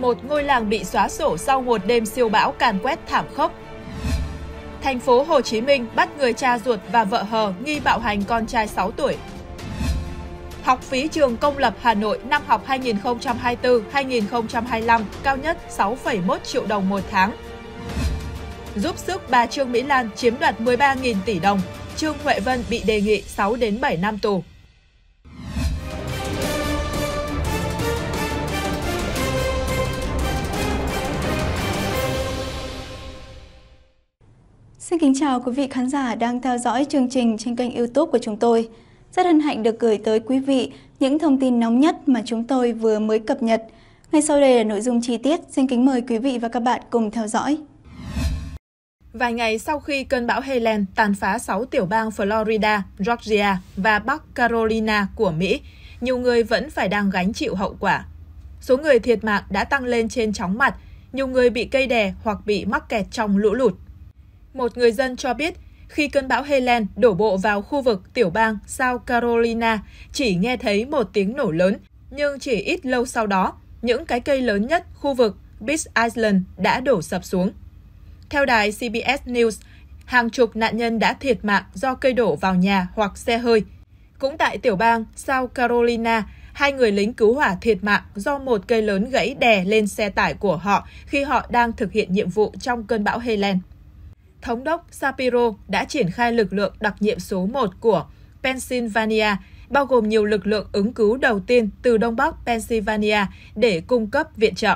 một ngôi làng bị xóa sổ sau một đêm siêu bão càn quét thảm khốc. Thành phố Hồ Chí Minh bắt người cha ruột và vợ hờ nghi bạo hành con trai 6 tuổi. Học phí trường công lập Hà Nội năm học 2024-2025 cao nhất 6,1 triệu đồng một tháng. Giúp sức bà Trương Mỹ Lan chiếm đoạt 13.000 tỷ đồng, Trương Huệ Vân bị đề nghị 6 đến 7 năm tù. Xin kính chào quý vị khán giả đang theo dõi chương trình trên kênh youtube của chúng tôi. Rất hân hạnh được gửi tới quý vị những thông tin nóng nhất mà chúng tôi vừa mới cập nhật. Ngay sau đây là nội dung chi tiết, xin kính mời quý vị và các bạn cùng theo dõi. Vài ngày sau khi cơn bão Helen tàn phá 6 tiểu bang Florida, Georgia và Bắc Carolina của Mỹ, nhiều người vẫn phải đang gánh chịu hậu quả. Số người thiệt mạng đã tăng lên trên chóng mặt, nhiều người bị cây đè hoặc bị mắc kẹt trong lũ lụt một người dân cho biết, khi cơn bão Helen đổ bộ vào khu vực tiểu bang South Carolina, chỉ nghe thấy một tiếng nổ lớn, nhưng chỉ ít lâu sau đó, những cái cây lớn nhất khu vực Beach Island đã đổ sập xuống. Theo đài CBS News, hàng chục nạn nhân đã thiệt mạng do cây đổ vào nhà hoặc xe hơi. Cũng tại tiểu bang South Carolina, hai người lính cứu hỏa thiệt mạng do một cây lớn gãy đè lên xe tải của họ khi họ đang thực hiện nhiệm vụ trong cơn bão Helen. Thống đốc Shapiro đã triển khai lực lượng đặc nhiệm số 1 của Pennsylvania, bao gồm nhiều lực lượng ứng cứu đầu tiên từ Đông Bắc Pennsylvania để cung cấp viện trợ.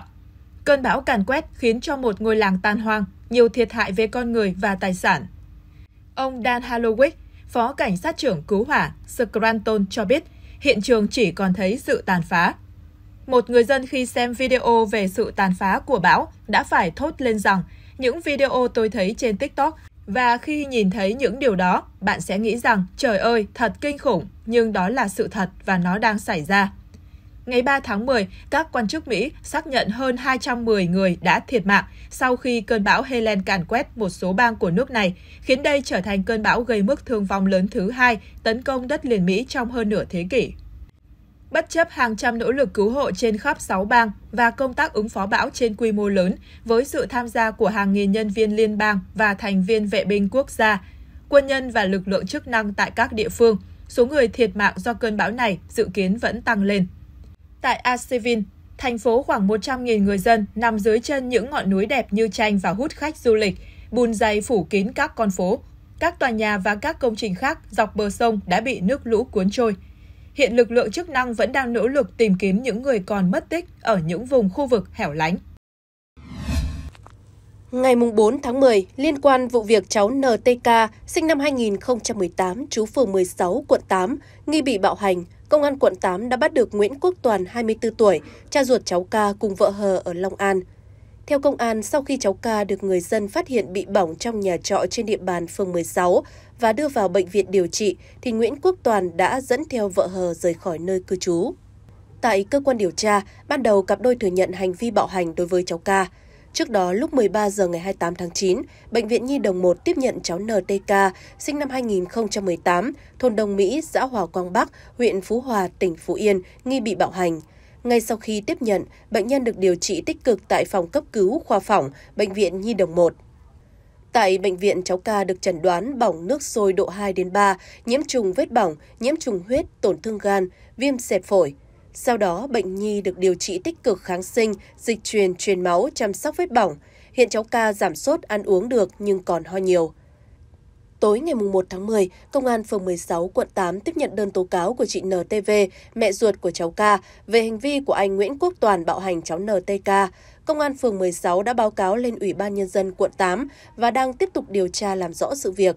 Cơn bão càn quét khiến cho một ngôi làng tan hoang, nhiều thiệt hại về con người và tài sản. Ông Dan Halowick, Phó Cảnh sát trưởng Cứu hỏa Scranton cho biết, hiện trường chỉ còn thấy sự tàn phá. Một người dân khi xem video về sự tàn phá của bão đã phải thốt lên rằng những video tôi thấy trên TikTok và khi nhìn thấy những điều đó, bạn sẽ nghĩ rằng trời ơi, thật kinh khủng, nhưng đó là sự thật và nó đang xảy ra. Ngày 3 tháng 10, các quan chức Mỹ xác nhận hơn 210 người đã thiệt mạng sau khi cơn bão Helen càn quét một số bang của nước này, khiến đây trở thành cơn bão gây mức thương vong lớn thứ hai tấn công đất liền Mỹ trong hơn nửa thế kỷ bất chấp hàng trăm nỗ lực cứu hộ trên khắp 6 bang và công tác ứng phó bão trên quy mô lớn với sự tham gia của hàng nghìn nhân viên liên bang và thành viên vệ binh quốc gia, quân nhân và lực lượng chức năng tại các địa phương. Số người thiệt mạng do cơn bão này dự kiến vẫn tăng lên. Tại Asevin, thành phố khoảng 100.000 người dân nằm dưới chân những ngọn núi đẹp như tranh và hút khách du lịch, bùn dày phủ kín các con phố. Các tòa nhà và các công trình khác dọc bờ sông đã bị nước lũ cuốn trôi – hiện lực lượng chức năng vẫn đang nỗ lực tìm kiếm những người còn mất tích ở những vùng khu vực hẻo lánh. Ngày 4 tháng 10, liên quan vụ việc cháu NTK, sinh năm 2018, trú phường 16, quận 8, nghi bị bạo hành, Công an quận 8 đã bắt được Nguyễn Quốc Toàn, 24 tuổi, cha ruột cháu ca cùng vợ hờ ở Long An. Theo công an, sau khi cháu ca được người dân phát hiện bị bỏng trong nhà trọ trên địa bàn phường 16 và đưa vào bệnh viện điều trị, thì Nguyễn Quốc Toàn đã dẫn theo vợ hờ rời khỏi nơi cư trú. Tại cơ quan điều tra, ban đầu cặp đôi thừa nhận hành vi bạo hành đối với cháu ca. Trước đó, lúc 13 giờ ngày 28 tháng 9, Bệnh viện Nhi Đồng 1 tiếp nhận cháu NTK, sinh năm 2018, thôn Đông Mỹ, xã Hòa Quang Bắc, huyện Phú Hòa, tỉnh Phú Yên, nghi bị bạo hành – ngay sau khi tiếp nhận, bệnh nhân được điều trị tích cực tại phòng cấp cứu khoa phòng Bệnh viện Nhi Đồng 1. Tại bệnh viện, cháu ca được chẩn đoán bỏng nước sôi độ 2 đến 3, nhiễm trùng vết bỏng, nhiễm trùng huyết, tổn thương gan, viêm xẹp phổi. Sau đó, bệnh nhi được điều trị tích cực kháng sinh, dịch truyền truyền máu, chăm sóc vết bỏng. Hiện cháu ca giảm sốt, ăn uống được nhưng còn ho nhiều. Tối ngày 1 tháng 10, Công an phường 16, quận 8 tiếp nhận đơn tố cáo của chị NTV, mẹ ruột của cháu K, về hành vi của anh Nguyễn Quốc Toàn bạo hành cháu NTK. Công an phường 16 đã báo cáo lên Ủy ban Nhân dân quận 8 và đang tiếp tục điều tra làm rõ sự việc.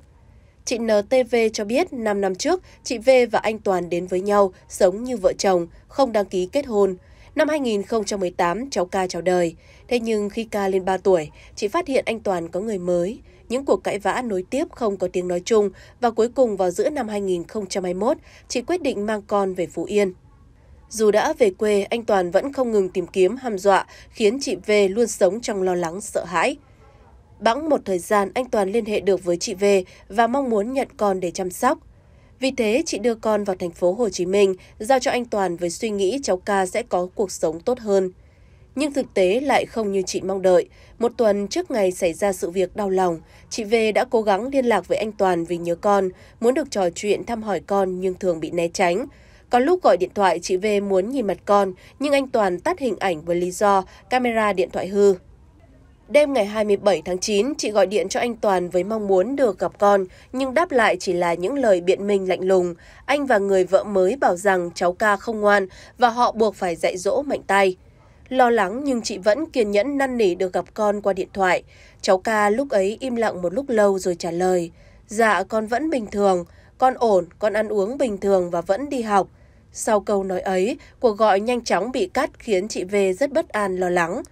Chị NTV cho biết 5 năm trước, chị V và anh Toàn đến với nhau, sống như vợ chồng, không đăng ký kết hôn. Năm 2018, cháu ca chào đời. Thế nhưng khi ca lên 3 tuổi, chị phát hiện anh Toàn có người mới những cuộc cãi vã nối tiếp không có tiếng nói chung và cuối cùng vào giữa năm 2021, chị quyết định mang con về Phú Yên. Dù đã về quê, anh Toàn vẫn không ngừng tìm kiếm hăm dọa, khiến chị V luôn sống trong lo lắng, sợ hãi. Bẵng một thời gian, anh Toàn liên hệ được với chị V và mong muốn nhận con để chăm sóc. Vì thế, chị đưa con vào thành phố Hồ Chí Minh, giao cho anh Toàn với suy nghĩ cháu ca sẽ có cuộc sống tốt hơn. Nhưng thực tế lại không như chị mong đợi. Một tuần trước ngày xảy ra sự việc đau lòng, chị V đã cố gắng liên lạc với anh Toàn vì nhớ con, muốn được trò chuyện thăm hỏi con nhưng thường bị né tránh. Có lúc gọi điện thoại chị V muốn nhìn mặt con, nhưng anh Toàn tắt hình ảnh với lý do camera điện thoại hư. Đêm ngày 27 tháng 9, chị gọi điện cho anh Toàn với mong muốn được gặp con, nhưng đáp lại chỉ là những lời biện minh lạnh lùng. Anh và người vợ mới bảo rằng cháu ca không ngoan và họ buộc phải dạy dỗ mạnh tay. Lo lắng nhưng chị vẫn kiên nhẫn năn nỉ được gặp con qua điện thoại. Cháu ca lúc ấy im lặng một lúc lâu rồi trả lời. Dạ con vẫn bình thường, con ổn, con ăn uống bình thường và vẫn đi học. Sau câu nói ấy, cuộc gọi nhanh chóng bị cắt khiến chị V rất bất an lo lắng.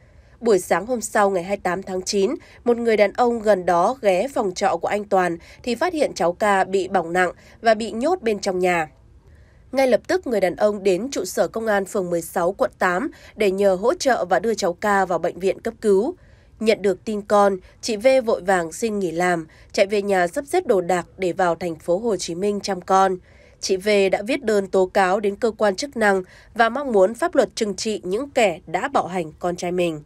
Buổi sáng hôm sau ngày 28 tháng 9, một người đàn ông gần đó ghé phòng trọ của anh Toàn thì phát hiện cháu ca bị bỏng nặng và bị nhốt bên trong nhà. Ngay lập tức, người đàn ông đến trụ sở công an phường 16, quận 8 để nhờ hỗ trợ và đưa cháu ca vào bệnh viện cấp cứu. Nhận được tin con, chị V vội vàng xin nghỉ làm, chạy về nhà sắp xếp đồ đạc để vào thành phố Hồ Chí Minh chăm con. Chị V đã viết đơn tố cáo đến cơ quan chức năng và mong muốn pháp luật trừng trị những kẻ đã bạo hành con trai mình.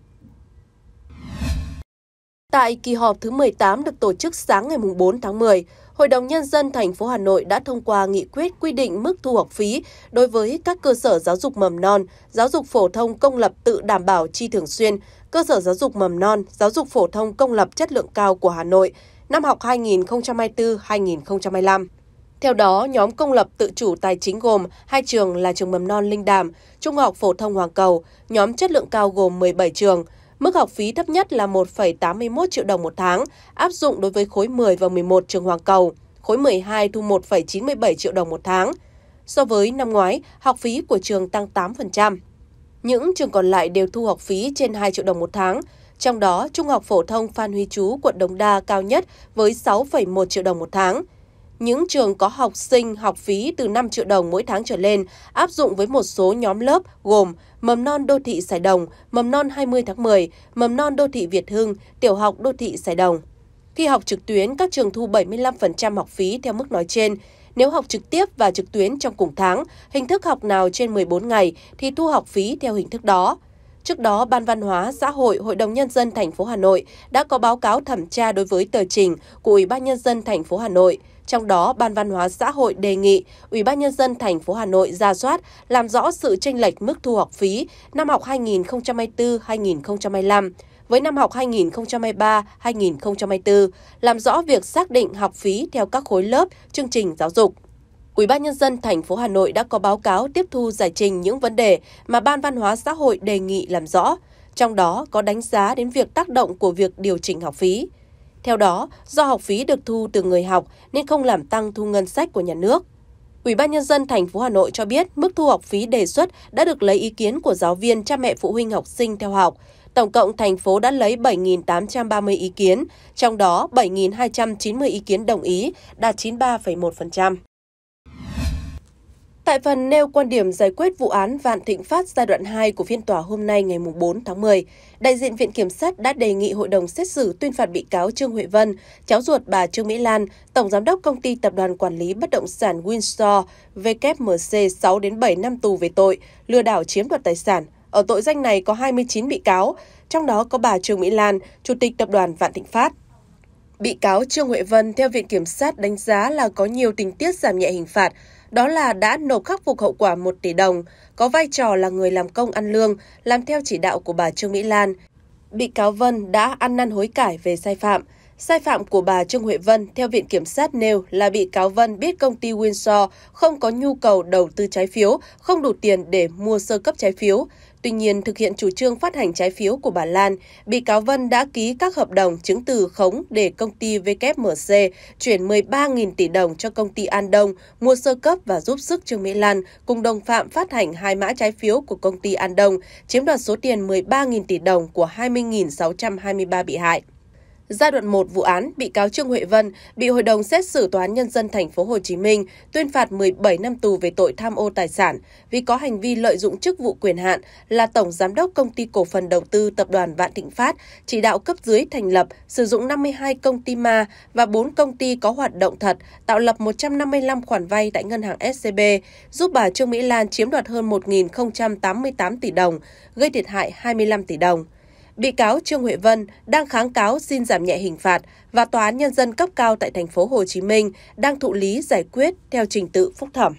Tại kỳ họp thứ 18 được tổ chức sáng ngày 4 tháng 10, Hội đồng Nhân dân thành phố Hà Nội đã thông qua nghị quyết quy định mức thu học phí đối với các cơ sở giáo dục mầm non, giáo dục phổ thông công lập tự đảm bảo chi thường xuyên, cơ sở giáo dục mầm non, giáo dục phổ thông công lập chất lượng cao của Hà Nội năm học 2024-2025. Theo đó, nhóm công lập tự chủ tài chính gồm hai trường là trường mầm non Linh Đàm, Trung học phổ thông Hoàng Cầu, nhóm chất lượng cao gồm 17 trường – Mức học phí thấp nhất là 1,81 triệu đồng một tháng, áp dụng đối với khối 10 và 11 trường Hoàng Cầu, khối 12 thu 1,97 triệu đồng một tháng. So với năm ngoái, học phí của trường tăng 8%. Những trường còn lại đều thu học phí trên 2 triệu đồng một tháng, trong đó Trung học phổ thông Phan Huy Chú, quận Đồng Đa cao nhất với 6,1 triệu đồng một tháng. Những trường có học sinh học phí từ 5 triệu đồng mỗi tháng trở lên áp dụng với một số nhóm lớp gồm mầm non đô thị Sài Đồng, mầm non 20 tháng 10, mầm non đô thị Việt Hưng, tiểu học đô thị Sài Đồng. Khi học trực tuyến, các trường thu 75% học phí theo mức nói trên. Nếu học trực tiếp và trực tuyến trong cùng tháng, hình thức học nào trên 14 ngày thì thu học phí theo hình thức đó. Trước đó, Ban Văn hóa, Xã hội, Hội đồng nhân dân thành phố Hà Nội đã có báo cáo thẩm tra đối với tờ trình của Ủy ban nhân dân thành phố Hà Nội. Trong đó, Ban Văn hóa xã hội đề nghị Ủy ban nhân dân thành phố Hà Nội ra soát, làm rõ sự tranh lệch mức thu học phí năm học 2024-2025 với năm học 2023-2024, làm rõ việc xác định học phí theo các khối lớp, chương trình giáo dục. Ủy ban nhân dân thành phố Hà Nội đã có báo cáo tiếp thu giải trình những vấn đề mà Ban Văn hóa xã hội đề nghị làm rõ, trong đó có đánh giá đến việc tác động của việc điều chỉnh học phí. Theo đó, do học phí được thu từ người học nên không làm tăng thu ngân sách của nhà nước. Ủy ban nhân dân thành phố Hà Nội cho biết mức thu học phí đề xuất đã được lấy ý kiến của giáo viên, cha mẹ phụ huynh học sinh theo học. Tổng cộng thành phố đã lấy 7.830 ý kiến, trong đó 7.290 ý kiến đồng ý, đạt 93,1%. Tại phần nêu quan điểm giải quyết vụ án Vạn Thịnh Phát giai đoạn 2 của phiên tòa hôm nay ngày 4 tháng 10, đại diện Viện Kiểm sát đã đề nghị hội đồng xét xử tuyên phạt bị cáo Trương Huệ Vân, cháu ruột bà Trương Mỹ Lan, Tổng Giám đốc Công ty Tập đoàn Quản lý Bất động sản Windsor WMC 6 đến 7 năm tù về tội lừa đảo chiếm đoạt tài sản. Ở tội danh này có 29 bị cáo, trong đó có bà Trương Mỹ Lan, Chủ tịch Tập đoàn Vạn Thịnh Phát. Bị cáo Trương Huệ Vân theo Viện Kiểm sát đánh giá là có nhiều tình tiết giảm nhẹ hình phạt, đó là đã nộp khắc phục hậu quả 1 tỷ đồng, có vai trò là người làm công ăn lương, làm theo chỉ đạo của bà Trương Mỹ Lan. Bị cáo Vân đã ăn năn hối cải về sai phạm. Sai phạm của bà Trương Huệ Vân theo Viện Kiểm sát nêu là bị cáo Vân biết công ty Windsor không có nhu cầu đầu tư trái phiếu, không đủ tiền để mua sơ cấp trái phiếu. Tuy nhiên, thực hiện chủ trương phát hành trái phiếu của bà Lan, bị cáo Vân đã ký các hợp đồng chứng từ khống để công ty WMC chuyển 13.000 tỷ đồng cho công ty An Đông mua sơ cấp và giúp sức Trương Mỹ Lan cùng đồng phạm phát hành hai mã trái phiếu của công ty An Đông, chiếm đoạt số tiền 13.000 tỷ đồng của 20.623 bị hại. Giai đoạn 1 vụ án, bị cáo Trương Huệ Vân bị Hội đồng xét xử Tòa án Nhân dân thành phố Hồ Chí Minh tuyên phạt 17 năm tù về tội tham ô tài sản vì có hành vi lợi dụng chức vụ quyền hạn là Tổng Giám đốc Công ty Cổ phần Đầu tư Tập đoàn Vạn Thịnh Phát, chỉ đạo cấp dưới thành lập, sử dụng 52 công ty ma và 4 công ty có hoạt động thật, tạo lập 155 khoản vay tại ngân hàng SCB, giúp bà Trương Mỹ Lan chiếm đoạt hơn 1.088 tỷ đồng, gây thiệt hại 25 tỷ đồng. Bị cáo Trương Huệ Vân đang kháng cáo xin giảm nhẹ hình phạt và tòa án nhân dân cấp cao tại thành phố Hồ Chí Minh đang thụ lý giải quyết theo trình tự phúc thẩm.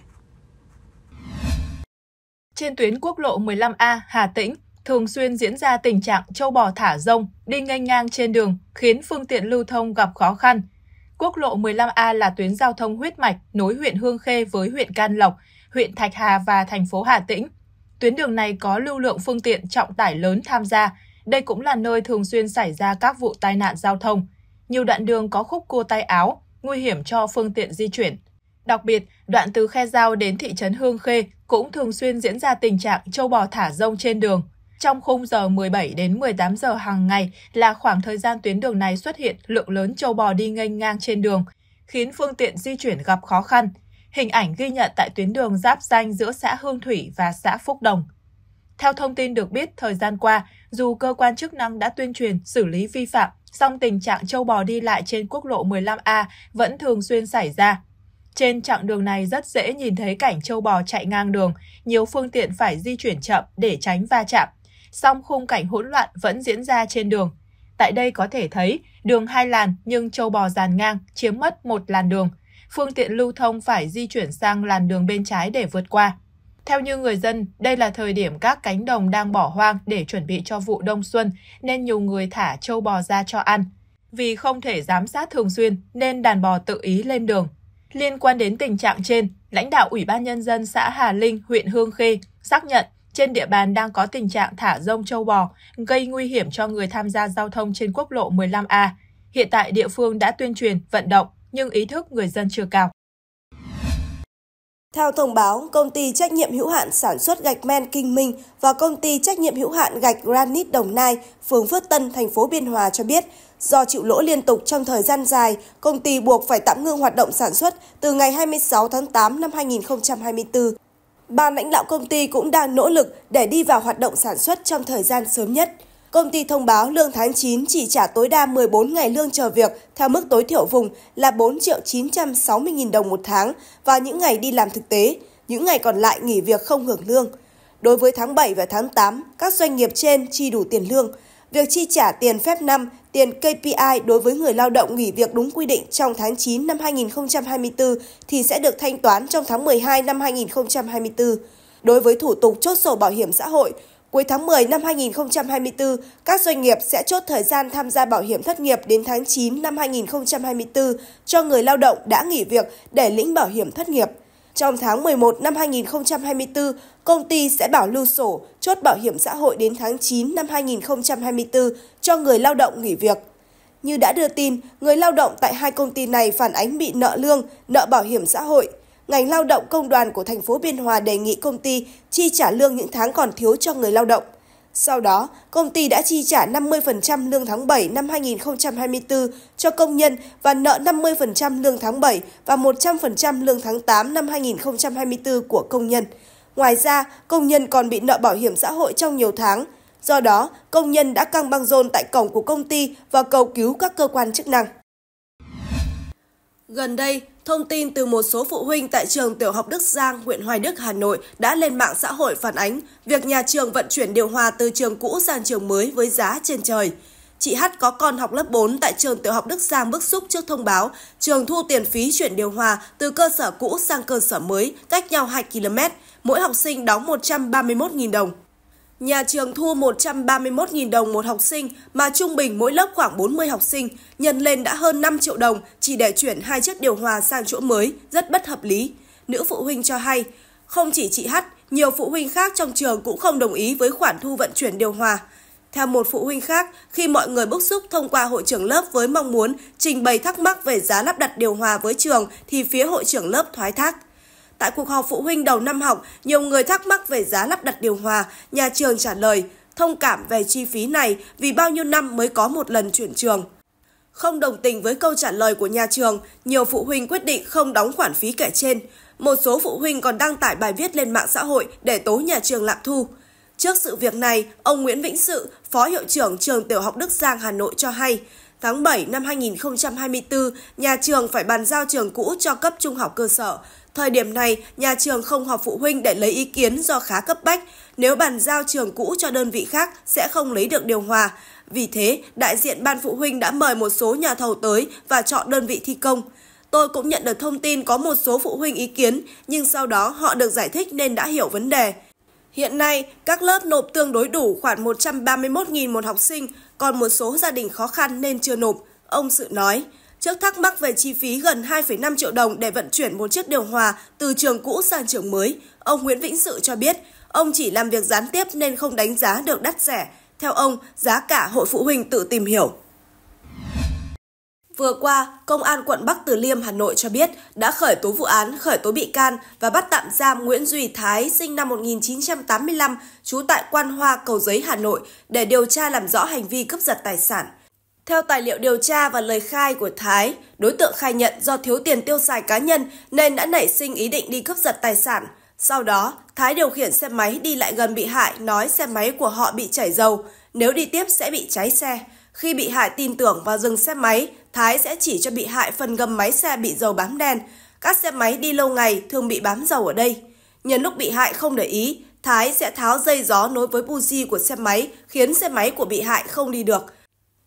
Trên tuyến quốc lộ 15A Hà Tĩnh, thường xuyên diễn ra tình trạng châu bò thả rông đi nghênh ngang trên đường khiến phương tiện lưu thông gặp khó khăn. Quốc lộ 15A là tuyến giao thông huyết mạch nối huyện Hương Khê với huyện Can Lộc, huyện Thạch Hà và thành phố Hà Tĩnh. Tuyến đường này có lưu lượng phương tiện trọng tải lớn tham gia đây cũng là nơi thường xuyên xảy ra các vụ tai nạn giao thông. Nhiều đoạn đường có khúc cua tay áo, nguy hiểm cho phương tiện di chuyển. Đặc biệt, đoạn từ Khe Giao đến thị trấn Hương Khê cũng thường xuyên diễn ra tình trạng châu bò thả rông trên đường. Trong khung giờ 17 đến 18 giờ hàng ngày là khoảng thời gian tuyến đường này xuất hiện lượng lớn châu bò đi nghênh ngang trên đường, khiến phương tiện di chuyển gặp khó khăn. Hình ảnh ghi nhận tại tuyến đường giáp danh giữa xã Hương Thủy và xã Phúc Đồng. Theo thông tin được biết, thời gian qua, dù cơ quan chức năng đã tuyên truyền xử lý vi phạm, song tình trạng châu bò đi lại trên quốc lộ 15A vẫn thường xuyên xảy ra. Trên chặng đường này rất dễ nhìn thấy cảnh châu bò chạy ngang đường, nhiều phương tiện phải di chuyển chậm để tránh va chạm. Song khung cảnh hỗn loạn vẫn diễn ra trên đường. Tại đây có thể thấy đường hai làn nhưng châu bò dàn ngang chiếm mất một làn đường. Phương tiện lưu thông phải di chuyển sang làn đường bên trái để vượt qua. Theo như người dân, đây là thời điểm các cánh đồng đang bỏ hoang để chuẩn bị cho vụ đông xuân, nên nhiều người thả trâu bò ra cho ăn. Vì không thể giám sát thường xuyên, nên đàn bò tự ý lên đường. Liên quan đến tình trạng trên, lãnh đạo Ủy ban Nhân dân xã Hà Linh, huyện Hương Khê xác nhận trên địa bàn đang có tình trạng thả rông châu bò, gây nguy hiểm cho người tham gia giao thông trên quốc lộ 15A. Hiện tại địa phương đã tuyên truyền, vận động, nhưng ý thức người dân chưa cao. Theo thông báo, công ty trách nhiệm hữu hạn sản xuất gạch men Kinh Minh và công ty trách nhiệm hữu hạn gạch Granite Đồng Nai, phường Phước Tân, thành phố Biên Hòa cho biết, do chịu lỗ liên tục trong thời gian dài, công ty buộc phải tạm ngưng hoạt động sản xuất từ ngày 26 tháng 8 năm 2024. Ban lãnh đạo công ty cũng đang nỗ lực để đi vào hoạt động sản xuất trong thời gian sớm nhất. Công ty thông báo lương tháng 9 chỉ trả tối đa 14 ngày lương chờ việc theo mức tối thiểu vùng là 4 triệu 960 000 đồng một tháng vào những ngày đi làm thực tế, những ngày còn lại nghỉ việc không hưởng lương. Đối với tháng 7 và tháng 8, các doanh nghiệp trên chi đủ tiền lương. Việc chi trả tiền phép năm, tiền KPI đối với người lao động nghỉ việc đúng quy định trong tháng 9 năm 2024 thì sẽ được thanh toán trong tháng 12 năm 2024. Đối với thủ tục chốt sổ bảo hiểm xã hội, Cuối tháng 10 năm 2024, các doanh nghiệp sẽ chốt thời gian tham gia bảo hiểm thất nghiệp đến tháng 9 năm 2024 cho người lao động đã nghỉ việc để lĩnh bảo hiểm thất nghiệp. Trong tháng 11 năm 2024, công ty sẽ bảo lưu sổ, chốt bảo hiểm xã hội đến tháng 9 năm 2024 cho người lao động nghỉ việc. Như đã đưa tin, người lao động tại hai công ty này phản ánh bị nợ lương, nợ bảo hiểm xã hội – ngành lao động công đoàn của thành phố Biên Hòa đề nghị công ty chi trả lương những tháng còn thiếu cho người lao động. Sau đó, công ty đã chi trả 50% lương tháng 7 năm 2024 cho công nhân và nợ 50% lương tháng 7 và 100% lương tháng 8 năm 2024 của công nhân. Ngoài ra, công nhân còn bị nợ bảo hiểm xã hội trong nhiều tháng. Do đó, công nhân đã căng băng rôn tại cổng của công ty và cầu cứu các cơ quan chức năng. Gần đây, thông tin từ một số phụ huynh tại trường tiểu học Đức Giang, huyện Hoài Đức, Hà Nội đã lên mạng xã hội phản ánh việc nhà trường vận chuyển điều hòa từ trường cũ sang trường mới với giá trên trời. Chị H có con học lớp 4 tại trường tiểu học Đức Giang bức xúc trước thông báo trường thu tiền phí chuyển điều hòa từ cơ sở cũ sang cơ sở mới cách nhau 2 km, mỗi học sinh đóng 131.000 đồng nhà trường thu 131.000 đồng một học sinh mà trung bình mỗi lớp khoảng 40 học sinh, nhân lên đã hơn 5 triệu đồng chỉ để chuyển hai chiếc điều hòa sang chỗ mới, rất bất hợp lý. Nữ phụ huynh cho hay, không chỉ chị H, nhiều phụ huynh khác trong trường cũng không đồng ý với khoản thu vận chuyển điều hòa. Theo một phụ huynh khác, khi mọi người bức xúc thông qua hội trưởng lớp với mong muốn trình bày thắc mắc về giá lắp đặt điều hòa với trường thì phía hội trưởng lớp thoái thác. Tại cuộc họp phụ huynh đầu năm học, nhiều người thắc mắc về giá lắp đặt điều hòa. Nhà trường trả lời, thông cảm về chi phí này vì bao nhiêu năm mới có một lần chuyển trường. Không đồng tình với câu trả lời của nhà trường, nhiều phụ huynh quyết định không đóng khoản phí kể trên. Một số phụ huynh còn đăng tải bài viết lên mạng xã hội để tố nhà trường lạm thu. Trước sự việc này, ông Nguyễn Vĩnh Sự, Phó Hiệu trưởng Trường Tiểu học Đức Giang, Hà Nội cho hay, tháng 7 năm 2024, nhà trường phải bàn giao trường cũ cho cấp trung học cơ sở, Thời điểm này, nhà trường không họp phụ huynh để lấy ý kiến do khá cấp bách. Nếu bàn giao trường cũ cho đơn vị khác sẽ không lấy được điều hòa. Vì thế, đại diện ban phụ huynh đã mời một số nhà thầu tới và chọn đơn vị thi công. Tôi cũng nhận được thông tin có một số phụ huynh ý kiến, nhưng sau đó họ được giải thích nên đã hiểu vấn đề. Hiện nay, các lớp nộp tương đối đủ khoảng 131.000 một học sinh, còn một số gia đình khó khăn nên chưa nộp, ông Sự nói. Trước thắc mắc về chi phí gần 2,5 triệu đồng để vận chuyển một chiếc điều hòa từ trường cũ sang trường mới, ông Nguyễn Vĩnh Sự cho biết ông chỉ làm việc gián tiếp nên không đánh giá được đắt rẻ. Theo ông, giá cả hội phụ huynh tự tìm hiểu. Vừa qua, Công an quận Bắc Từ Liêm, Hà Nội cho biết đã khởi tố vụ án, khởi tố bị can và bắt tạm giam Nguyễn Duy Thái, sinh năm 1985, trú tại Quan Hoa, Cầu Giấy, Hà Nội, để điều tra làm rõ hành vi cướp giật tài sản. Theo tài liệu điều tra và lời khai của Thái, đối tượng khai nhận do thiếu tiền tiêu xài cá nhân nên đã nảy sinh ý định đi cướp giật tài sản. Sau đó, Thái điều khiển xe máy đi lại gần bị hại nói xe máy của họ bị chảy dầu, nếu đi tiếp sẽ bị cháy xe. Khi bị hại tin tưởng và dừng xe máy, Thái sẽ chỉ cho bị hại phần gầm máy xe bị dầu bám đen. Các xe máy đi lâu ngày thường bị bám dầu ở đây. Nhân lúc bị hại không để ý, Thái sẽ tháo dây gió nối với buji của xe máy khiến xe máy của bị hại không đi được –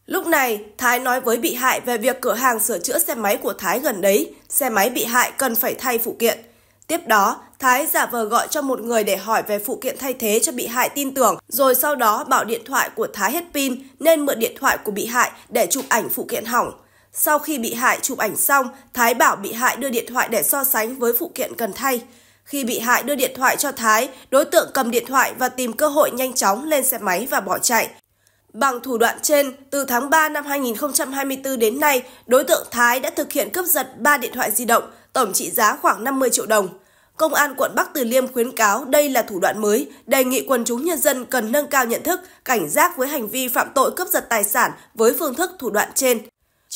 Lúc này, Thái nói với bị hại về việc cửa hàng sửa chữa xe máy của Thái gần đấy, xe máy bị hại cần phải thay phụ kiện. Tiếp đó, Thái giả vờ gọi cho một người để hỏi về phụ kiện thay thế cho bị hại tin tưởng, rồi sau đó bảo điện thoại của Thái hết pin nên mượn điện thoại của bị hại để chụp ảnh phụ kiện hỏng. Sau khi bị hại chụp ảnh xong, Thái bảo bị hại đưa điện thoại để so sánh với phụ kiện cần thay. Khi bị hại đưa điện thoại cho Thái, đối tượng cầm điện thoại và tìm cơ hội nhanh chóng lên xe máy và bỏ chạy. Bằng thủ đoạn trên, từ tháng 3 năm 2024 đến nay, đối tượng Thái đã thực hiện cướp giật 3 điện thoại di động, tổng trị giá khoảng 50 triệu đồng. Công an quận Bắc Từ Liêm khuyến cáo đây là thủ đoạn mới, đề nghị quần chúng nhân dân cần nâng cao nhận thức, cảnh giác với hành vi phạm tội cướp giật tài sản với phương thức thủ đoạn trên.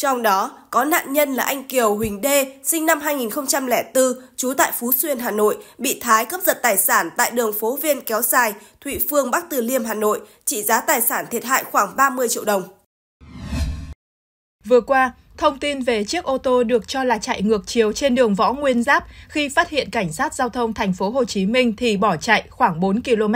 Trong đó có nạn nhân là anh Kiều Huỳnh Đê, sinh năm 2004, trú tại Phú Xuyên, Hà Nội, bị Thái cướp giật tài sản tại đường phố Viên kéo dài, Thụy Phương, Bắc Từ Liêm, Hà Nội, trị giá tài sản thiệt hại khoảng 30 triệu đồng. Vừa qua, Thông tin về chiếc ô tô được cho là chạy ngược chiều trên đường Võ Nguyên Giáp khi phát hiện cảnh sát giao thông thành phố Hồ Chí Minh thì bỏ chạy khoảng 4 km,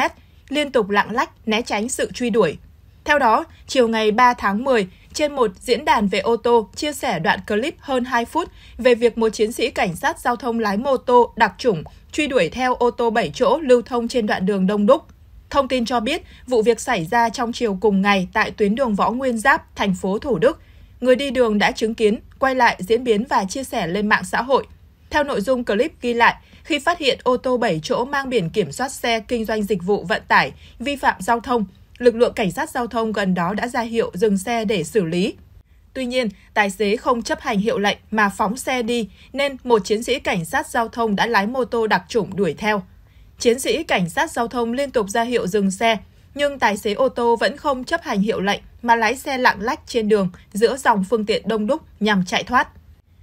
liên tục lạng lách né tránh sự truy đuổi. Theo đó, chiều ngày 3 tháng 10, trên một diễn đàn về ô tô chia sẻ đoạn clip hơn 2 phút về việc một chiến sĩ cảnh sát giao thông lái mô tô đặc chủng truy đuổi theo ô tô 7 chỗ lưu thông trên đoạn đường đông đúc. Thông tin cho biết, vụ việc xảy ra trong chiều cùng ngày tại tuyến đường Võ Nguyên Giáp, thành phố Thủ Đức. Người đi đường đã chứng kiến, quay lại diễn biến và chia sẻ lên mạng xã hội. Theo nội dung clip ghi lại, khi phát hiện ô tô 7 chỗ mang biển kiểm soát xe kinh doanh dịch vụ vận tải vi phạm giao thông lực lượng cảnh sát giao thông gần đó đã ra hiệu dừng xe để xử lý. Tuy nhiên, tài xế không chấp hành hiệu lệnh mà phóng xe đi, nên một chiến sĩ cảnh sát giao thông đã lái mô tô đặc chủng đuổi theo. Chiến sĩ cảnh sát giao thông liên tục ra hiệu dừng xe, nhưng tài xế ô tô vẫn không chấp hành hiệu lệnh mà lái xe lạng lách trên đường giữa dòng phương tiện đông đúc nhằm chạy thoát.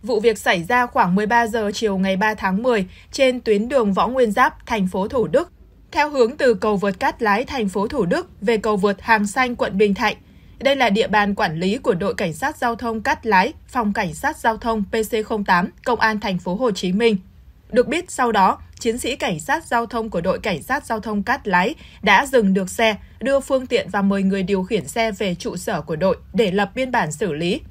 Vụ việc xảy ra khoảng 13 giờ chiều ngày 3 tháng 10 trên tuyến đường Võ Nguyên Giáp, thành phố Thủ Đức, theo hướng từ cầu vượt Cát Lái thành phố Thủ Đức về cầu vượt Hàng Xanh quận Bình Thạnh. Đây là địa bàn quản lý của đội cảnh sát giao thông Cát Lái, phòng cảnh sát giao thông PC08, công an thành phố Hồ Chí Minh. Được biết sau đó, chiến sĩ cảnh sát giao thông của đội cảnh sát giao thông Cát Lái đã dừng được xe, đưa phương tiện và mời người điều khiển xe về trụ sở của đội để lập biên bản xử lý.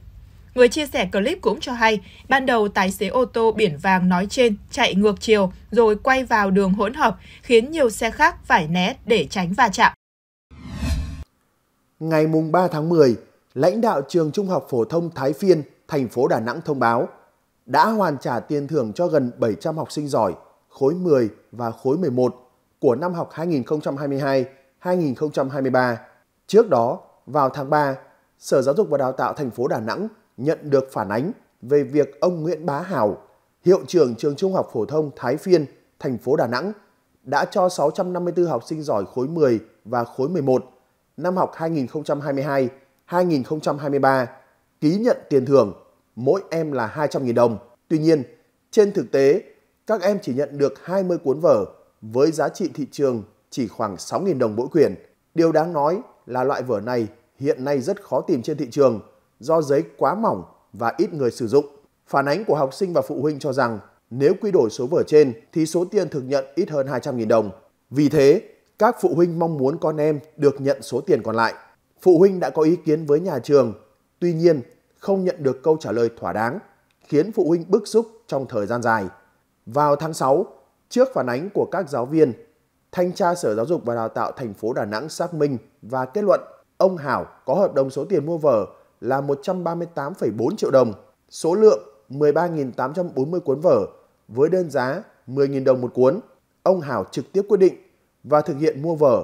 Người chia sẻ clip cũng cho hay, ban đầu tài xế ô tô biển vàng nói trên chạy ngược chiều rồi quay vào đường hỗn hợp, khiến nhiều xe khác phải né để tránh va chạm. Ngày mùng 3 tháng 10, lãnh đạo trường Trung học Phổ thông Thái Phiên, thành phố Đà Nẵng thông báo đã hoàn trả tiền thưởng cho gần 700 học sinh giỏi khối 10 và khối 11 của năm học 2022-2023. Trước đó, vào tháng 3, Sở Giáo dục và Đào tạo thành phố Đà Nẵng nhận được phản ánh về việc ông Nguyễn Bá Hào, hiệu trưởng trường Trung học phổ thông Thái Phiên, thành phố Đà Nẵng, đã cho 654 học sinh giỏi khối 10 và khối 11 năm học 2022-2023 ký nhận tiền thưởng, mỗi em là 200.000 đồng. Tuy nhiên, trên thực tế, các em chỉ nhận được 20 cuốn vở với giá trị thị trường chỉ khoảng 6.000 đồng mỗi quyển. Điều đáng nói là loại vở này hiện nay rất khó tìm trên thị trường – do giấy quá mỏng và ít người sử dụng. Phản ánh của học sinh và phụ huynh cho rằng nếu quy đổi số vở trên thì số tiền thực nhận ít hơn 200.000 đồng. Vì thế, các phụ huynh mong muốn con em được nhận số tiền còn lại. Phụ huynh đã có ý kiến với nhà trường, tuy nhiên không nhận được câu trả lời thỏa đáng, khiến phụ huynh bức xúc trong thời gian dài. Vào tháng 6, trước phản ánh của các giáo viên, Thanh tra Sở Giáo dục và Đào tạo thành phố Đà Nẵng xác minh và kết luận ông Hảo có hợp đồng số tiền mua vở là 138,4 triệu đồng, số lượng 13.840 cuốn vở với đơn giá 10.000 đồng một cuốn. Ông Hảo trực tiếp quyết định và thực hiện mua vở,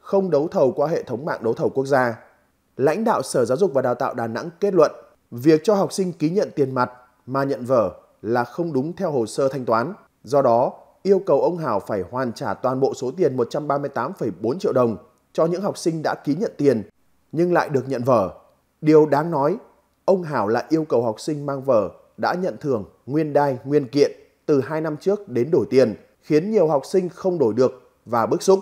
không đấu thầu qua hệ thống mạng đấu thầu quốc gia. Lãnh đạo Sở Giáo dục và Đào tạo Đà Nẵng kết luận, việc cho học sinh ký nhận tiền mặt mà nhận vở là không đúng theo hồ sơ thanh toán. Do đó, yêu cầu ông Hảo phải hoàn trả toàn bộ số tiền 138,4 triệu đồng cho những học sinh đã ký nhận tiền nhưng lại được nhận vở Điều đáng nói, ông Hảo lại yêu cầu học sinh mang vở đã nhận thưởng nguyên đai nguyên kiện từ 2 năm trước đến đổi tiền, khiến nhiều học sinh không đổi được và bức xúc.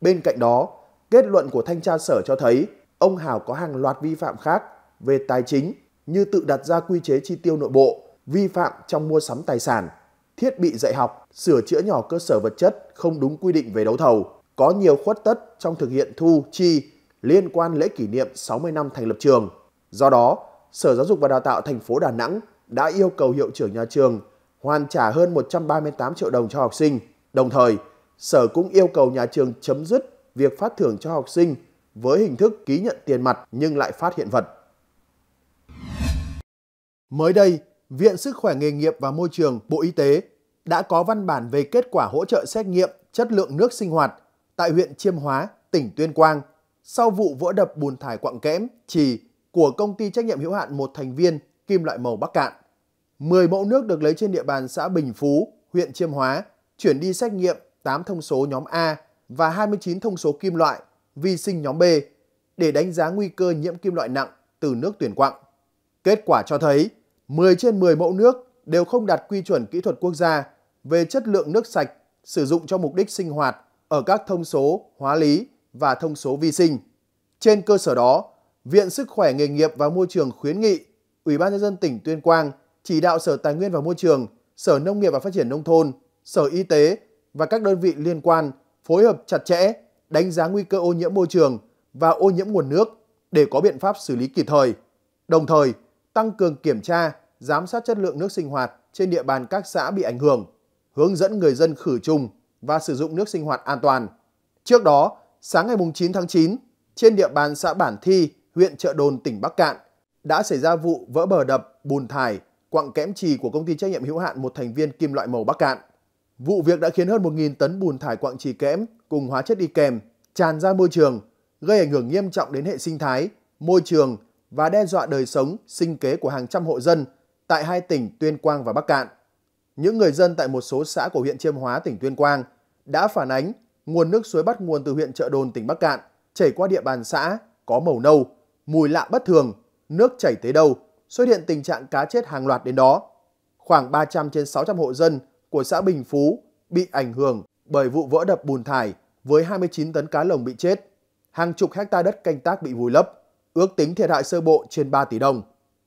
Bên cạnh đó, kết luận của thanh tra sở cho thấy ông Hảo có hàng loạt vi phạm khác về tài chính như tự đặt ra quy chế chi tiêu nội bộ, vi phạm trong mua sắm tài sản, thiết bị dạy học, sửa chữa nhỏ cơ sở vật chất không đúng quy định về đấu thầu, có nhiều khuất tất trong thực hiện thu, chi liên quan lễ kỷ niệm 60 năm thành lập trường. Do đó, Sở Giáo dục và Đào tạo thành phố Đà Nẵng đã yêu cầu hiệu trưởng nhà trường hoàn trả hơn 138 triệu đồng cho học sinh. Đồng thời, Sở cũng yêu cầu nhà trường chấm dứt việc phát thưởng cho học sinh với hình thức ký nhận tiền mặt nhưng lại phát hiện vật. Mới đây, Viện Sức khỏe nghề nghiệp và môi trường Bộ Y tế đã có văn bản về kết quả hỗ trợ xét nghiệm chất lượng nước sinh hoạt tại huyện Chiêm Hóa, tỉnh Tuyên Quang sau vụ vỡ đập bùn thải quặng kẽm, trì của công ty trách nhiệm hữu hạn một thành viên kim loại màu Bắc Cạn. 10 mẫu nước được lấy trên địa bàn xã Bình Phú, huyện Chiêm Hóa, chuyển đi xét nghiệm 8 thông số nhóm A và 29 thông số kim loại, vi sinh nhóm B để đánh giá nguy cơ nhiễm kim loại nặng từ nước tuyển quặng. Kết quả cho thấy 10 trên 10 mẫu nước đều không đạt quy chuẩn kỹ thuật quốc gia về chất lượng nước sạch sử dụng cho mục đích sinh hoạt ở các thông số hóa lý và thông số vi sinh. Trên cơ sở đó, Viện Sức khỏe nghề nghiệp và môi trường khuyến nghị Ủy ban nhân dân tỉnh Tuyên Quang chỉ đạo Sở Tài nguyên và Môi trường, Sở Nông nghiệp và Phát triển nông thôn, Sở Y tế và các đơn vị liên quan phối hợp chặt chẽ, đánh giá nguy cơ ô nhiễm môi trường và ô nhiễm nguồn nước để có biện pháp xử lý kịp thời. Đồng thời, tăng cường kiểm tra, giám sát chất lượng nước sinh hoạt trên địa bàn các xã bị ảnh hưởng, hướng dẫn người dân khử trùng và sử dụng nước sinh hoạt an toàn. Trước đó, sáng ngày 9 tháng 9, trên địa bàn xã Bản Thi, huyện Trợ Đồn, tỉnh Bắc Cạn, đã xảy ra vụ vỡ bờ đập, bùn thải, quặng kẽm trì của công ty trách nhiệm hữu hạn một thành viên kim loại màu Bắc Cạn. Vụ việc đã khiến hơn 1.000 tấn bùn thải quặng trì kẽm cùng hóa chất đi kèm tràn ra môi trường, gây ảnh hưởng nghiêm trọng đến hệ sinh thái, môi trường và đe dọa đời sống, sinh kế của hàng trăm hộ dân tại hai tỉnh Tuyên Quang và Bắc Cạn. Những người dân tại một số xã của huyện Chiêm Hóa, tỉnh Tuyên Quang đã phản ánh nguồn nước suối bắt nguồn từ huyện Trợ Đồn, tỉnh Bắc Cạn, chảy qua địa bàn xã, có màu nâu, mùi lạ bất thường, nước chảy tới đâu, xuất hiện tình trạng cá chết hàng loạt đến đó. Khoảng 300 trên 600 hộ dân của xã Bình Phú bị ảnh hưởng bởi vụ vỡ đập bùn thải với 29 tấn cá lồng bị chết, hàng chục hecta đất canh tác bị vùi lấp, ước tính thiệt hại sơ bộ trên 3 tỷ đồng.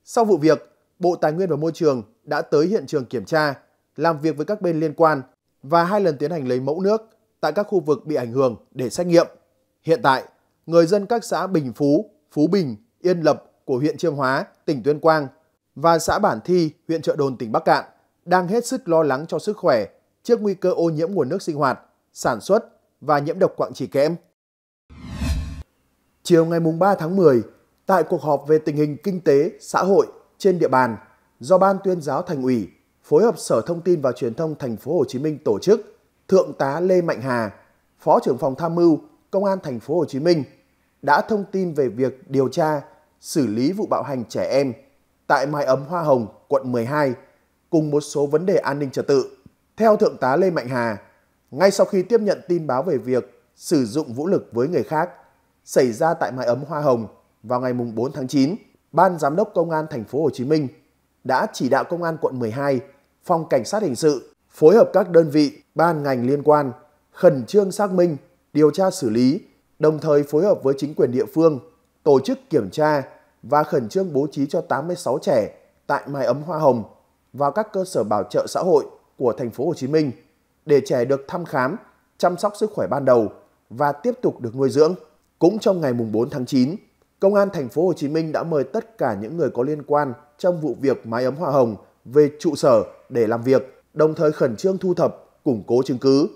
Sau vụ việc, Bộ Tài nguyên và Môi trường đã tới hiện trường kiểm tra, làm việc với các bên liên quan và hai lần tiến hành lấy mẫu nước tại các khu vực bị ảnh hưởng để xét nghiệm. Hiện tại, người dân các xã Bình Phú, Phú Bình, Yên Lập của huyện Chiêm Hóa, tỉnh Tuyên Quang và xã Bản Thi, huyện Trợ Đồn, tỉnh Bắc Cạn đang hết sức lo lắng cho sức khỏe trước nguy cơ ô nhiễm nguồn nước sinh hoạt, sản xuất và nhiễm độc quặng trì kẽm. Chiều ngày 3 tháng 10, tại cuộc họp về tình hình kinh tế, xã hội trên địa bàn do Ban tuyên giáo Thành ủy phối hợp Sở Thông tin và Truyền thông Thành phố Hồ Chí Minh tổ chức, Thượng tá Lê Mạnh Hà, Phó trưởng phòng tham mưu Công an thành phố Hồ Chí Minh đã thông tin về việc điều tra, xử lý vụ bạo hành trẻ em tại mái ấm Hoa Hồng, quận 12 cùng một số vấn đề an ninh trật tự. Theo Thượng tá Lê Mạnh Hà, ngay sau khi tiếp nhận tin báo về việc sử dụng vũ lực với người khác xảy ra tại mái ấm Hoa Hồng vào ngày 4 tháng 9, Ban Giám đốc Công an thành phố Hồ Chí Minh đã chỉ đạo Công an quận 12, Phòng Cảnh sát Hình sự phối hợp các đơn vị, ban ngành liên quan khẩn trương xác minh, điều tra xử lý, đồng thời phối hợp với chính quyền địa phương tổ chức kiểm tra và khẩn trương bố trí cho 86 trẻ tại mái ấm hoa hồng vào các cơ sở bảo trợ xã hội của thành phố Hồ Chí Minh để trẻ được thăm khám, chăm sóc sức khỏe ban đầu và tiếp tục được nuôi dưỡng. Cũng trong ngày 4 tháng 9, Công an thành phố Hồ Chí Minh đã mời tất cả những người có liên quan trong vụ việc mái ấm hoa hồng về trụ sở để làm việc đồng thời khẩn trương thu thập, củng cố chứng cứ.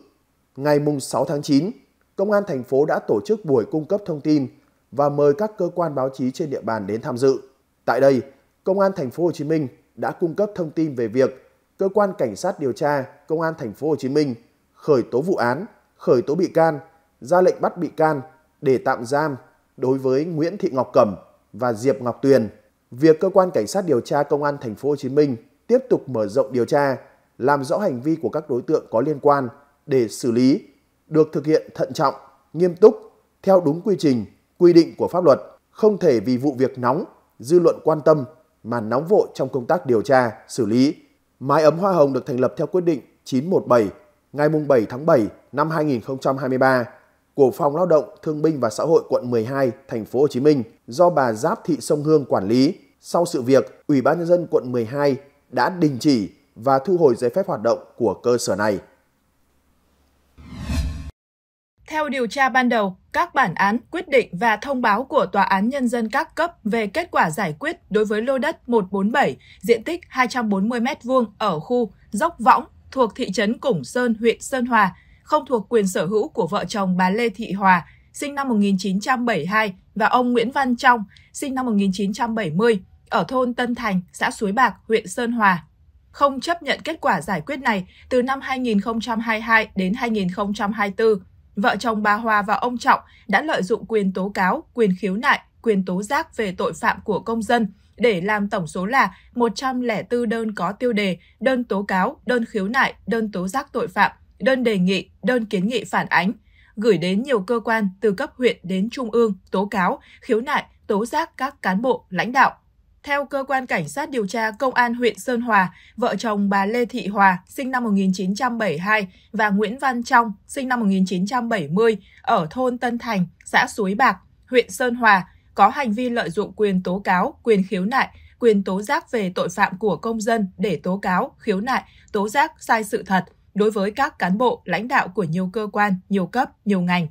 Ngày 6 tháng 9, Công an thành phố đã tổ chức buổi cung cấp thông tin và mời các cơ quan báo chí trên địa bàn đến tham dự. Tại đây, Công an thành phố Hồ Chí Minh đã cung cấp thông tin về việc cơ quan cảnh sát điều tra Công an thành phố Hồ Chí Minh khởi tố vụ án, khởi tố bị can, ra lệnh bắt bị can để tạm giam đối với Nguyễn Thị Ngọc Cẩm và Diệp Ngọc Tuyền. Việc cơ quan cảnh sát điều tra Công an thành phố Hồ Chí Minh tiếp tục mở rộng điều tra làm rõ hành vi của các đối tượng có liên quan để xử lý, được thực hiện thận trọng, nghiêm túc, theo đúng quy trình, quy định của pháp luật, không thể vì vụ việc nóng, dư luận quan tâm mà nóng vội trong công tác điều tra, xử lý. Mái ấm hoa hồng được thành lập theo quyết định 917 ngày 7 tháng 7 năm 2023 của Phòng Lao động, Thương binh và Xã hội quận 12, thành phố Hồ Chí Minh do bà Giáp Thị Sông Hương quản lý. Sau sự việc, Ủy ban nhân dân quận 12 đã đình chỉ và thu hồi giấy phép hoạt động của cơ sở này. Theo điều tra ban đầu, các bản án, quyết định và thông báo của Tòa án Nhân dân các cấp về kết quả giải quyết đối với lô đất 147, diện tích 240 m2 ở khu Dốc Võng thuộc thị trấn Củng Sơn, huyện Sơn Hòa, không thuộc quyền sở hữu của vợ chồng bà Lê Thị Hòa, sinh năm 1972, và ông Nguyễn Văn Trong, sinh năm 1970, ở thôn Tân Thành, xã Suối Bạc, huyện Sơn Hòa, không chấp nhận kết quả giải quyết này từ năm 2022 đến 2024. Vợ chồng bà Hòa và ông Trọng đã lợi dụng quyền tố cáo, quyền khiếu nại, quyền tố giác về tội phạm của công dân để làm tổng số là 104 đơn có tiêu đề, đơn tố cáo, đơn khiếu nại, đơn tố giác tội phạm, đơn đề nghị, đơn kiến nghị phản ánh, gửi đến nhiều cơ quan từ cấp huyện đến trung ương tố cáo, khiếu nại, tố giác các cán bộ, lãnh đạo, theo cơ quan cảnh sát điều tra Công an huyện Sơn Hòa, vợ chồng bà Lê Thị Hòa, sinh năm 1972 và Nguyễn Văn Trong, sinh năm 1970 ở thôn Tân Thành, xã Suối Bạc, huyện Sơn Hòa có hành vi lợi dụng quyền tố cáo, quyền khiếu nại, quyền tố giác về tội phạm của công dân để tố cáo, khiếu nại, tố giác sai sự thật đối với các cán bộ, lãnh đạo của nhiều cơ quan, nhiều cấp, nhiều ngành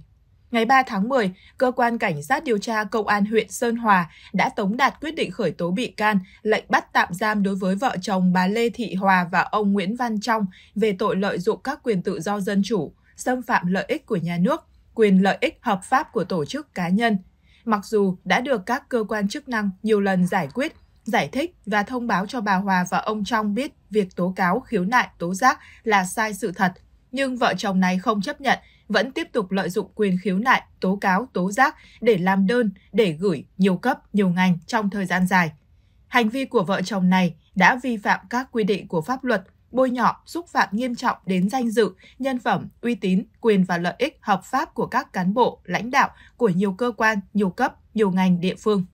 Ngày 3 tháng 10, Cơ quan Cảnh sát điều tra Công an huyện Sơn Hòa đã tống đạt quyết định khởi tố bị can, lệnh bắt tạm giam đối với vợ chồng bà Lê Thị Hòa và ông Nguyễn Văn Trong về tội lợi dụng các quyền tự do dân chủ, xâm phạm lợi ích của nhà nước, quyền lợi ích hợp pháp của tổ chức cá nhân. Mặc dù đã được các cơ quan chức năng nhiều lần giải quyết, giải thích và thông báo cho bà Hòa và ông Trong biết việc tố cáo, khiếu nại, tố giác là sai sự thật, nhưng vợ chồng này không chấp nhận vẫn tiếp tục lợi dụng quyền khiếu nại, tố cáo, tố giác để làm đơn, để gửi nhiều cấp, nhiều ngành trong thời gian dài. Hành vi của vợ chồng này đã vi phạm các quy định của pháp luật, bôi nhọ, xúc phạm nghiêm trọng đến danh dự, nhân phẩm, uy tín, quyền và lợi ích hợp pháp của các cán bộ, lãnh đạo của nhiều cơ quan, nhiều cấp, nhiều ngành địa phương.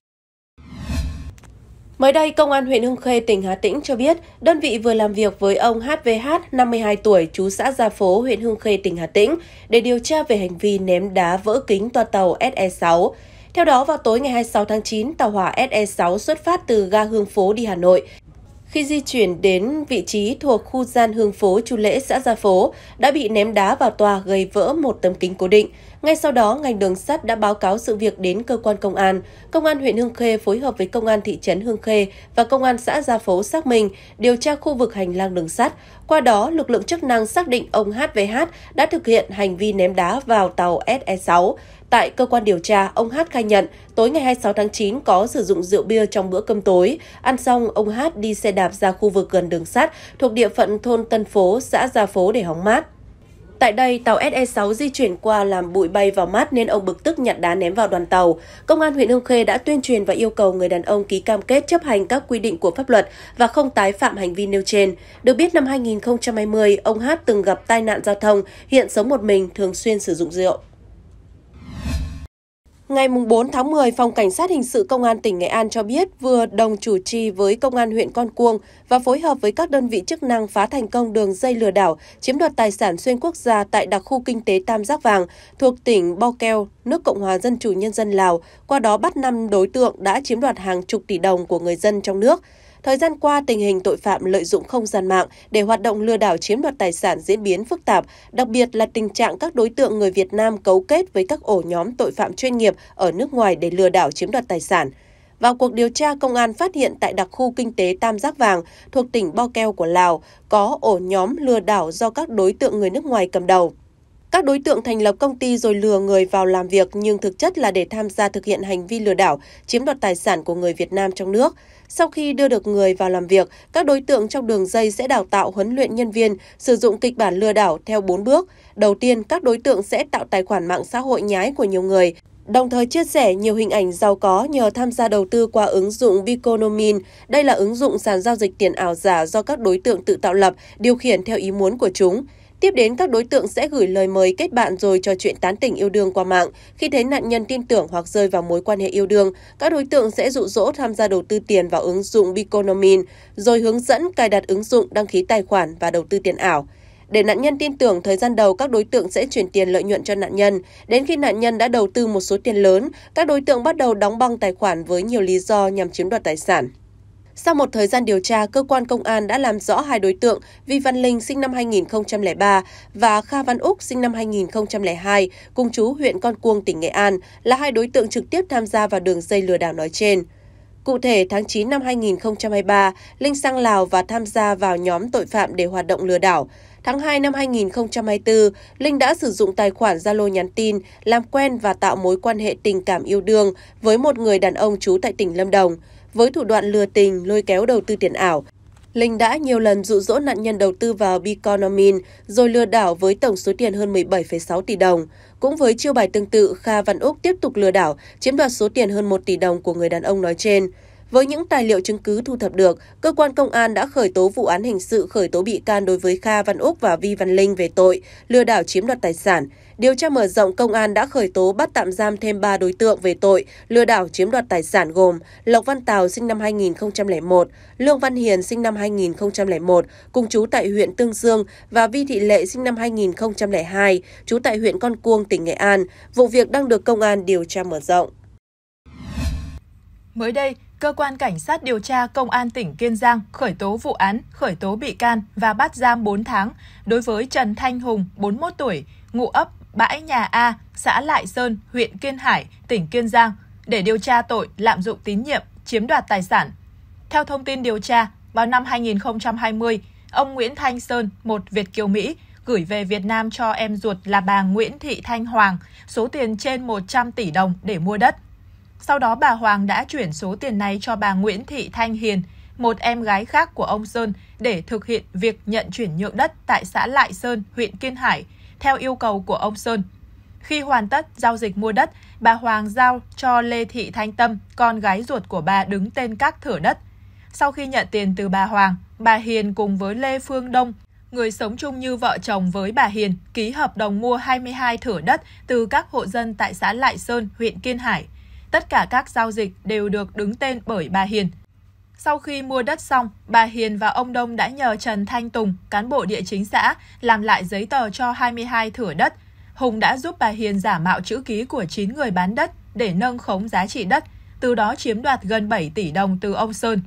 Mới đây, Công an huyện Hưng Khê, tỉnh Hà Tĩnh cho biết, đơn vị vừa làm việc với ông HVH, 52 tuổi, chú xã Gia Phố, huyện Hưng Khê, tỉnh Hà Tĩnh, để điều tra về hành vi ném đá vỡ kính toa tàu SE6. Theo đó, vào tối ngày 26 tháng 9, tàu hỏa SE6 xuất phát từ ga Hương Phố đi Hà Nội. Khi di chuyển đến vị trí thuộc khu gian Hương Phố, Chu Lễ, xã Gia Phố, đã bị ném đá vào tòa gây vỡ một tấm kính cố định. Ngay sau đó, ngành đường sắt đã báo cáo sự việc đến cơ quan công an. Công an huyện Hương Khê phối hợp với công an thị trấn Hương Khê và công an xã Gia Phố xác minh, điều tra khu vực hành lang đường sắt. Qua đó, lực lượng chức năng xác định ông HVH đã thực hiện hành vi ném đá vào tàu SE6. Tại cơ quan điều tra, ông H khai nhận tối ngày 26 tháng 9 có sử dụng rượu bia trong bữa cơm tối. Ăn xong, ông H đi xe đạp ra khu vực gần đường sắt thuộc địa phận thôn Tân Phố, xã Gia Phố để hóng mát. Tại đây, tàu SE6 di chuyển qua làm bụi bay vào mắt nên ông bực tức nhặt đá ném vào đoàn tàu. Công an huyện Hương Khê đã tuyên truyền và yêu cầu người đàn ông ký cam kết chấp hành các quy định của pháp luật và không tái phạm hành vi nêu trên. Được biết năm 2020, ông Hát từng gặp tai nạn giao thông, hiện sống một mình, thường xuyên sử dụng rượu. Ngày 4 tháng 10, Phòng Cảnh sát Hình sự Công an tỉnh Nghệ An cho biết vừa đồng chủ trì với Công an huyện Con Cuông và phối hợp với các đơn vị chức năng phá thành công đường dây lừa đảo chiếm đoạt tài sản xuyên quốc gia tại đặc khu kinh tế Tam Giác Vàng thuộc tỉnh Bo Keo, nước Cộng hòa Dân chủ Nhân dân Lào, qua đó bắt 5 đối tượng đã chiếm đoạt hàng chục tỷ đồng của người dân trong nước. Thời gian qua, tình hình tội phạm lợi dụng không gian mạng để hoạt động lừa đảo chiếm đoạt tài sản diễn biến phức tạp, đặc biệt là tình trạng các đối tượng người Việt Nam cấu kết với các ổ nhóm tội phạm chuyên nghiệp ở nước ngoài để lừa đảo chiếm đoạt tài sản. Vào cuộc điều tra, công an phát hiện tại đặc khu kinh tế Tam Giác Vàng thuộc tỉnh Bo Keo của Lào có ổ nhóm lừa đảo do các đối tượng người nước ngoài cầm đầu. Các đối tượng thành lập công ty rồi lừa người vào làm việc nhưng thực chất là để tham gia thực hiện hành vi lừa đảo, chiếm đoạt tài sản của người Việt Nam trong nước. Sau khi đưa được người vào làm việc, các đối tượng trong đường dây sẽ đào tạo huấn luyện nhân viên sử dụng kịch bản lừa đảo theo 4 bước. Đầu tiên, các đối tượng sẽ tạo tài khoản mạng xã hội nhái của nhiều người, đồng thời chia sẻ nhiều hình ảnh giàu có nhờ tham gia đầu tư qua ứng dụng Biconomin. Đây là ứng dụng sàn giao dịch tiền ảo giả do các đối tượng tự tạo lập, điều khiển theo ý muốn của chúng. Tiếp đến, các đối tượng sẽ gửi lời mời kết bạn rồi trò chuyện tán tỉnh yêu đương qua mạng. Khi thấy nạn nhân tin tưởng hoặc rơi vào mối quan hệ yêu đương, các đối tượng sẽ dụ dỗ tham gia đầu tư tiền vào ứng dụng Biconomin, rồi hướng dẫn cài đặt ứng dụng đăng ký tài khoản và đầu tư tiền ảo. Để nạn nhân tin tưởng, thời gian đầu các đối tượng sẽ chuyển tiền lợi nhuận cho nạn nhân. Đến khi nạn nhân đã đầu tư một số tiền lớn, các đối tượng bắt đầu đóng băng tài khoản với nhiều lý do nhằm chiếm đoạt tài sản. Sau một thời gian điều tra, cơ quan công an đã làm rõ hai đối tượng Vi Văn Linh sinh năm 2003 và Kha Văn Úc sinh năm 2002, cùng chú huyện Con Cuông, tỉnh Nghệ An, là hai đối tượng trực tiếp tham gia vào đường dây lừa đảo nói trên. Cụ thể, tháng 9 năm 2023, Linh sang Lào và tham gia vào nhóm tội phạm để hoạt động lừa đảo. Tháng 2 năm 2024, Linh đã sử dụng tài khoản Zalo nhắn tin, làm quen và tạo mối quan hệ tình cảm yêu đương với một người đàn ông trú tại tỉnh Lâm Đồng. Với thủ đoạn lừa tình, lôi kéo đầu tư tiền ảo, Linh đã nhiều lần dụ dỗ nạn nhân đầu tư vào Biconomin rồi lừa đảo với tổng số tiền hơn 17,6 tỷ đồng. Cũng với chiêu bài tương tự, Kha Văn Úc tiếp tục lừa đảo, chiếm đoạt số tiền hơn 1 tỷ đồng của người đàn ông nói trên. Với những tài liệu chứng cứ thu thập được, cơ quan công an đã khởi tố vụ án hình sự khởi tố bị can đối với Kha Văn Úc và Vi Văn Linh về tội lừa đảo chiếm đoạt tài sản. Điều tra mở rộng, công an đã khởi tố bắt tạm giam thêm 3 đối tượng về tội lừa đảo chiếm đoạt tài sản gồm Lộc Văn Tào sinh năm 2001, Lương Văn Hiền sinh năm 2001, cùng chú tại huyện Tương Dương và Vi Thị Lệ sinh năm 2002, chú tại huyện Con Cuông, tỉnh Nghệ An. Vụ việc đang được công an điều tra mở rộng. Mới đây, cơ quan cảnh sát điều tra Công an tỉnh Kiên Giang khởi tố vụ án, khởi tố bị can và bắt giam 4 tháng đối với Trần Thanh Hùng, 41 tuổi, ngụ ấp Bãi Nhà A, xã Lại Sơn, huyện Kiên Hải, tỉnh Kiên Giang để điều tra tội lạm dụng tín nhiệm, chiếm đoạt tài sản. Theo thông tin điều tra, vào năm 2020, ông Nguyễn Thanh Sơn, một Việt kiều Mỹ, gửi về Việt Nam cho em ruột là bà Nguyễn Thị Thanh Hoàng số tiền trên 100 tỷ đồng để mua đất. Sau đó bà Hoàng đã chuyển số tiền này cho bà Nguyễn Thị Thanh Hiền, một em gái khác của ông Sơn để thực hiện việc nhận chuyển nhượng đất tại xã Lại Sơn, huyện Kiên Hải, theo yêu cầu của ông Sơn. Khi hoàn tất giao dịch mua đất, bà Hoàng giao cho Lê Thị Thanh Tâm, con gái ruột của bà đứng tên các thửa đất. Sau khi nhận tiền từ bà Hoàng, bà Hiền cùng với Lê Phương Đông, người sống chung như vợ chồng với bà Hiền, ký hợp đồng mua 22 thửa đất từ các hộ dân tại xã Lại Sơn, huyện Kiên Hải tất cả các giao dịch đều được đứng tên bởi bà Hiền. Sau khi mua đất xong, bà Hiền và ông Đông đã nhờ Trần Thanh Tùng, cán bộ địa chính xã, làm lại giấy tờ cho 22 thửa đất. Hùng đã giúp bà Hiền giả mạo chữ ký của 9 người bán đất để nâng khống giá trị đất, từ đó chiếm đoạt gần 7 tỷ đồng từ ông Sơn.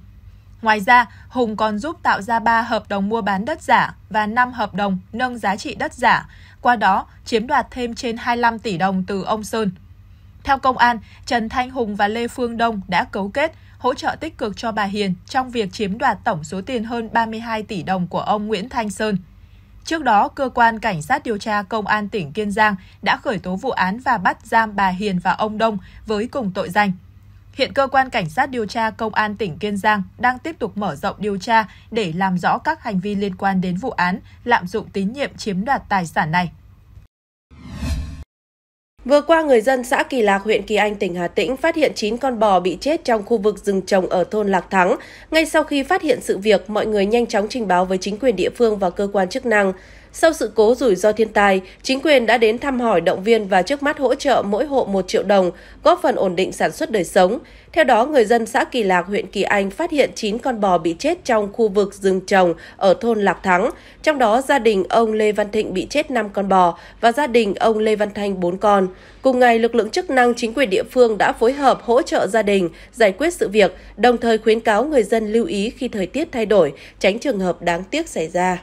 Ngoài ra, Hùng còn giúp tạo ra 3 hợp đồng mua bán đất giả và 5 hợp đồng nâng giá trị đất giả, qua đó chiếm đoạt thêm trên 25 tỷ đồng từ ông Sơn. Theo công an, Trần Thanh Hùng và Lê Phương Đông đã cấu kết, hỗ trợ tích cực cho bà Hiền trong việc chiếm đoạt tổng số tiền hơn 32 tỷ đồng của ông Nguyễn Thanh Sơn. Trước đó, cơ quan cảnh sát điều tra công an tỉnh Kiên Giang đã khởi tố vụ án và bắt giam bà Hiền và ông Đông với cùng tội danh. Hiện cơ quan cảnh sát điều tra công an tỉnh Kiên Giang đang tiếp tục mở rộng điều tra để làm rõ các hành vi liên quan đến vụ án lạm dụng tín nhiệm chiếm đoạt tài sản này. Vừa qua, người dân xã Kỳ Lạc, huyện Kỳ Anh, tỉnh Hà Tĩnh phát hiện 9 con bò bị chết trong khu vực rừng trồng ở thôn Lạc Thắng. Ngay sau khi phát hiện sự việc, mọi người nhanh chóng trình báo với chính quyền địa phương và cơ quan chức năng. Sau sự cố rủi ro thiên tai, chính quyền đã đến thăm hỏi động viên và trước mắt hỗ trợ mỗi hộ 1 triệu đồng, góp phần ổn định sản xuất đời sống. Theo đó, người dân xã Kỳ Lạc, huyện Kỳ Anh phát hiện 9 con bò bị chết trong khu vực rừng trồng ở thôn Lạc Thắng. Trong đó, gia đình ông Lê Văn Thịnh bị chết 5 con bò và gia đình ông Lê Văn Thanh 4 con. Cùng ngày, lực lượng chức năng chính quyền địa phương đã phối hợp hỗ trợ gia đình giải quyết sự việc, đồng thời khuyến cáo người dân lưu ý khi thời tiết thay đổi, tránh trường hợp đáng tiếc xảy ra.